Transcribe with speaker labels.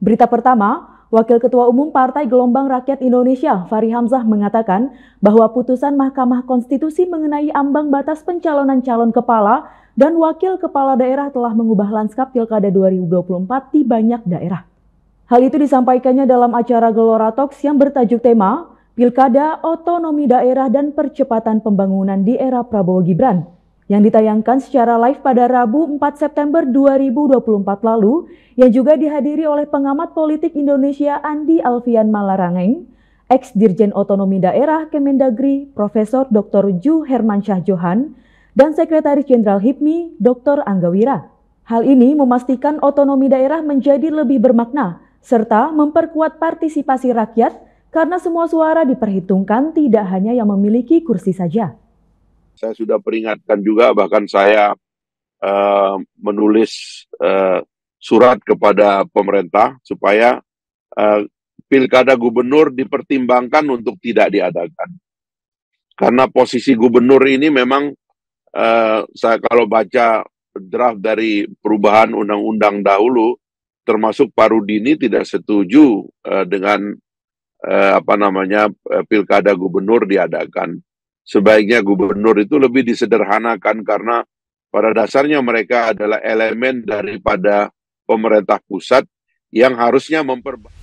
Speaker 1: Berita pertama, Wakil Ketua Umum Partai Gelombang Rakyat Indonesia, Fahri Hamzah, mengatakan bahwa putusan Mahkamah Konstitusi mengenai ambang batas pencalonan calon kepala dan wakil kepala daerah telah mengubah lanskap Pilkada 2024 di banyak daerah. Hal itu disampaikannya dalam acara Gelora Talks yang bertajuk tema Pilkada, Otonomi Daerah, dan Percepatan Pembangunan di Era Prabowo Gibran yang ditayangkan secara live pada Rabu 4 September 2024 lalu yang juga dihadiri oleh pengamat politik Indonesia Andi Alfian Malarangeng, ex Dirjen Otonomi Daerah Kemendagri Profesor Dr. Ju Hermansyah Johan, dan Sekretaris Jenderal HIPMI Dr. Anggawira. Hal ini memastikan otonomi daerah menjadi lebih bermakna serta memperkuat partisipasi rakyat karena semua suara diperhitungkan tidak hanya yang memiliki kursi saja
Speaker 2: saya sudah peringatkan juga bahkan saya uh, menulis uh, surat kepada pemerintah supaya uh, pilkada gubernur dipertimbangkan untuk tidak diadakan karena posisi gubernur ini memang uh, saya kalau baca draft dari perubahan undang-undang dahulu termasuk Parudini tidak setuju uh, dengan uh, apa namanya pilkada gubernur diadakan sebaiknya gubernur itu lebih disederhanakan karena pada dasarnya mereka adalah elemen daripada pemerintah pusat yang harusnya memperbaiki